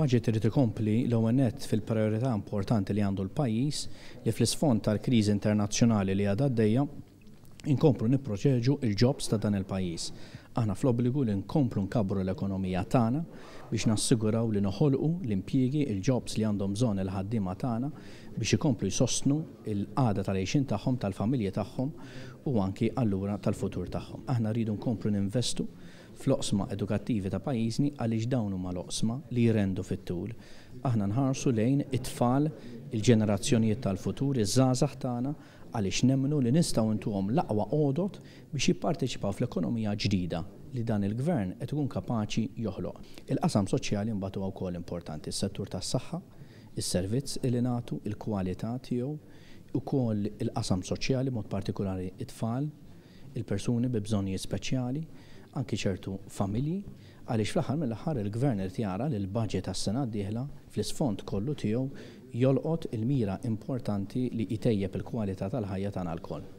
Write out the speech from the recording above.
Il-budget irid ikompli l net fil-priorità importanti li għandu l-pajjiż li fl-isfond tal-kriżi internazzjonali li għadha għaddejja inkomplu nipproċeġu il-jobs ta' dan il-pajjiż. Aħna fl-obbligu li nkomplu nkabru l-ekonomija tagħna biex nassiguraw li noħolqu l-impjiegi il-jobs li għandhom bżonn il-ħaddiema tagħna biex ikomplu jsostnu l-qagħda tal-għejxin tagħhom tal-familji tagħhom u anki allura tal-futur tagħhom. Aħna rridu nkomplu ninvestu fl-oqsma edukattivi ta' pajjiżni għaliex dawn huma l-oqsma li jrendu fit-tul. Aħna nħarsu lejn it-tfal, il-ġenerazzjonijiet tal-futur, iż żazax tagħna għaliex nemmnu li nistgħu intuhom l-aqwa qodot biex jipparteċipaw fl-ekonomija ġdida li dan il-gvern qed ikun kapaċi joħloq. Il-qasam soċjali mbagħad huwa wkoll importanti, is-settur tas-saħħa, is-servizz li nagħtu, il-kwalità tiegħu, ukoll il-qasam soċjali mod partikolari it-tfal, il-persuni bi bżonnijiet speċjali, anki ċertu familji, għaliex fl-aħħar mill-aħħar il-gvern qed li l-budget għas sena d-dieħla fl-isfond kollu tiegħu jolqot il-mira importanti li jitejjeb il-kwalità tal-ħajja tagħna l